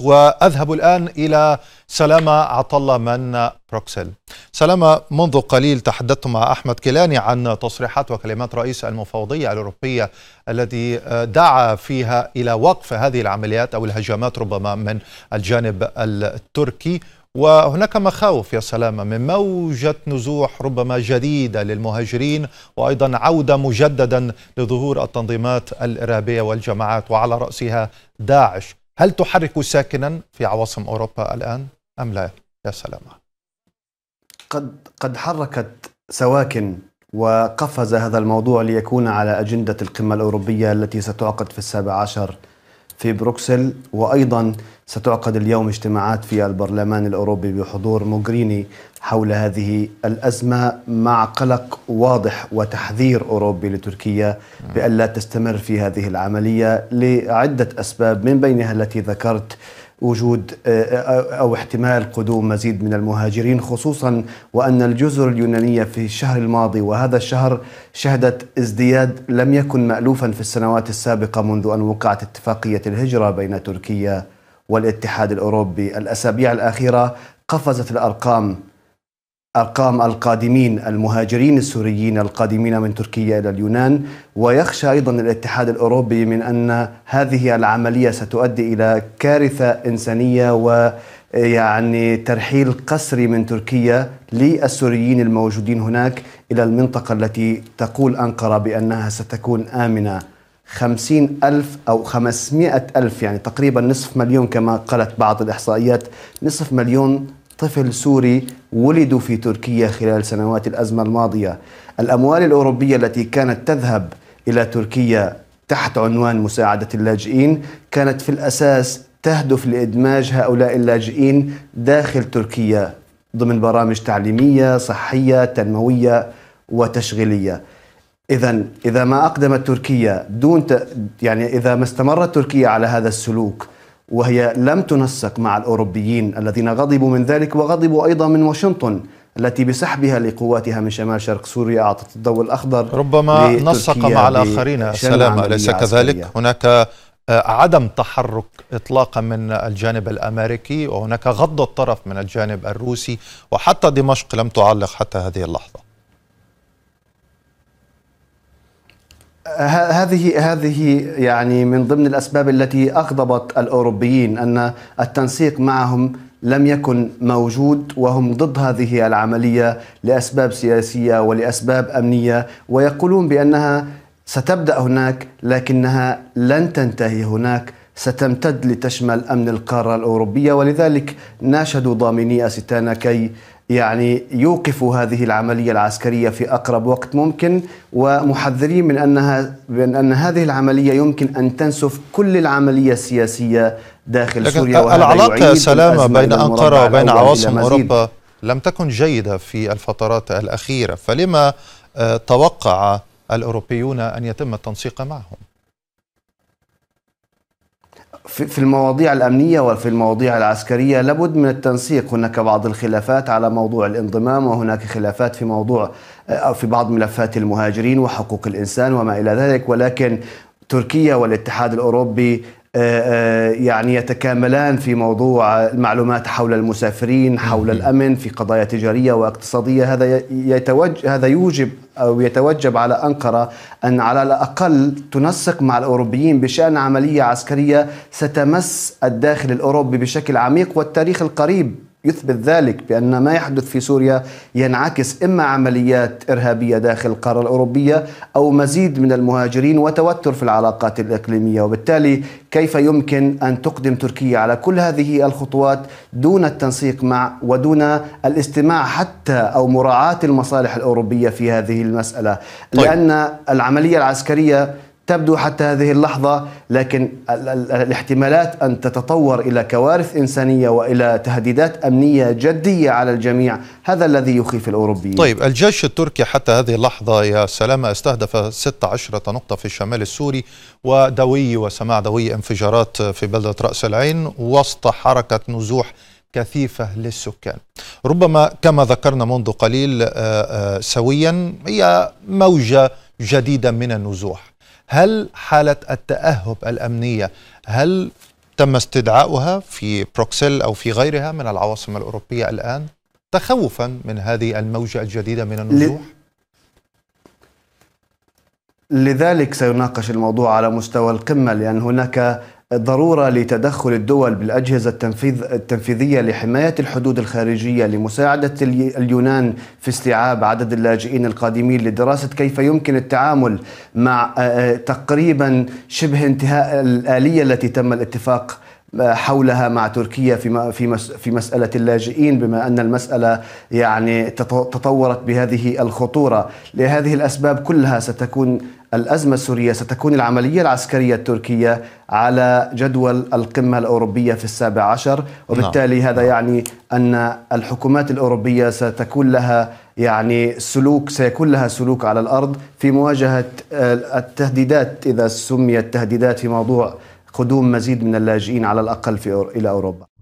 وأذهب الآن إلى سلامة عطلة من بروكسل سلامة منذ قليل تحدثت مع أحمد كيلاني عن تصريحات وكلمات رئيس المفوضية الأوروبية الذي آه، دعا فيها إلى وقف هذه العمليات أو الهجمات ربما من الجانب التركي وهناك مخاوف يا سلامة من موجة نزوح ربما جديدة للمهاجرين وأيضا عودة مجددا لظهور التنظيمات الإرهابية والجماعات وعلى رأسها داعش هل تحرك ساكنا في عواصم أوروبا الآن أم لا يا سلامة قد, قد حركت سواكن وقفز هذا الموضوع ليكون على أجندة القمة الأوروبية التي ستعقد في السابع عشر في بروكسل وأيضا ستعقد اليوم اجتماعات في البرلمان الأوروبي بحضور موغريني حول هذه الأزمة مع قلق واضح وتحذير أوروبي لتركيا بأن لا تستمر في هذه العملية لعدة أسباب من بينها التي ذكرت وجود آه، آه، او احتمال قدوم مزيد من المهاجرين خصوصا وان الجزر اليونانيه في الشهر الماضي وهذا الشهر شهدت ازدياد لم يكن مالوفا في السنوات السابقه منذ ان وقعت اتفاقيه الهجره بين تركيا والاتحاد الأوروبي الأسابيع الأخيرة قفزت الأرقام أرقام القادمين المهاجرين السوريين القادمين من تركيا إلى اليونان ويخشى أيضا الاتحاد الأوروبي من أن هذه العملية ستؤدي إلى كارثة إنسانية و يعني ترحيل قسري من تركيا للسوريين الموجودين هناك إلى المنطقة التي تقول أنقرة بأنها ستكون آمنة خمسين ألف أو خمسمائة ألف يعني تقريبا نصف مليون كما قالت بعض الإحصائيات نصف مليون طفل سوري ولدوا في تركيا خلال سنوات الأزمة الماضية الأموال الأوروبية التي كانت تذهب إلى تركيا تحت عنوان مساعدة اللاجئين كانت في الأساس تهدف لإدماج هؤلاء اللاجئين داخل تركيا ضمن برامج تعليمية صحية تنموية وتشغيلية إذا إذا ما أقدمت تركيا دون ت... يعني إذا ما استمرت تركيا على هذا السلوك وهي لم تنسق مع الأوروبيين الذين غضبوا من ذلك وغضبوا أيضا من واشنطن التي بسحبها لقواتها من شمال شرق سوريا أعطت الضوء الأخضر ربما نسق مع الآخرين سلام أليس كذلك؟ هناك آه، عدم تحرك اطلاقا من الجانب الامريكي وهناك غض الطرف من الجانب الروسي وحتى دمشق لم تعلق حتى هذه اللحظه هذه هذه يعني من ضمن الاسباب التي اغضبت الاوروبيين ان التنسيق معهم لم يكن موجود وهم ضد هذه العمليه لاسباب سياسيه ولاسباب امنيه ويقولون بانها ستبدا هناك لكنها لن تنتهي هناك ستمتد لتشمل أمن القارة الأوروبية ولذلك ناشدوا ضامني أستانا كي يعني يوقفوا هذه العملية العسكرية في أقرب وقت ممكن ومحذرين من أنها من أن هذه العملية يمكن أن تنسف كل العملية السياسية داخل لكن سوريا العلاقة سلامة بين أنقرة وبين عواصم أوروبا لم تكن جيدة في الفترات الأخيرة فلما آه، توقع الأوروبيون أن يتم التنسيق معهم في المواضيع الأمنية وفي المواضيع العسكرية لابد من التنسيق هناك بعض الخلافات على موضوع الانضمام وهناك خلافات في موضوع أو آه، في بعض ملفات المهاجرين وحقوق الإنسان وما إلى ذلك ولكن تركيا والاتحاد الأوروبي آه، آه، يعني يتكاملان في موضوع المعلومات حول المسافرين حول الامن في قضايا تجاريه واقتصاديه هذا يتوجب هذا يوجب او يتوجب على انقره ان على الاقل تنسق مع الاوروبيين بشان عمليه عسكريه ستمس الداخل الاوروبي بشكل عميق والتاريخ القريب يثبت ذلك بأن ما يحدث في سوريا ينعكس إما عمليات إرهابية داخل القارة الأوروبية أو مزيد من المهاجرين وتوتر في العلاقات الإقليمية وبالتالي كيف يمكن أن تقدم تركيا على كل هذه الخطوات دون التنسيق مع ودون الاستماع حتى أو مراعاة المصالح الأوروبية في هذه المسألة طيب. لأن العملية العسكرية تبدو حتى هذه اللحظة لكن الاحتمالات أن تتطور إلى كوارث إنسانية وإلى تهديدات أمنية جدية على الجميع هذا الذي يخيف الأوروبيين طيب الجيش التركي حتى هذه اللحظة يا سلامة استهدف 16 نقطة في الشمال السوري ودوي وسماع دوي انفجارات في بلدة رأس العين وسط حركة نزوح كثيفة للسكان ربما كما ذكرنا منذ قليل آه، آه، سويا هي موجة جديدة من النزوح هل حالة التأهب الأمنية هل تم استدعاؤها في بروكسل أو في غيرها من العواصم الأوروبية الآن تخوفا من هذه الموجة الجديدة من النزوح؟ لذلك سيناقش الموضوع على مستوى القمة لأن هناك ضرورة لتدخل الدول بالأجهزة التنفيذ التنفيذية لحماية الحدود الخارجية لمساعدة اليونان في استيعاب عدد اللاجئين القادمين لدراسة كيف يمكن التعامل مع آه، آه، تقريبا شبه انتهاء الآلية التي تم الاتفاق حولها مع تركيا في في مسألة اللاجئين بما أن المسألة يعني تطورت بهذه الخطورة لهذه الأسباب كلها ستكون الأزمة السورية ستكون العملية العسكرية التركية على جدول القمة الأوروبية في السابع عشر وبالتالي نعم. هذا يعني أن الحكومات الأوروبية ستكون لها يعني سلوك سيكون لها سلوك على الأرض في مواجهة التهديدات إذا سميت تهديدات في موضوع قدوم مزيد من اللاجئين على الأقل في إلى أوروبا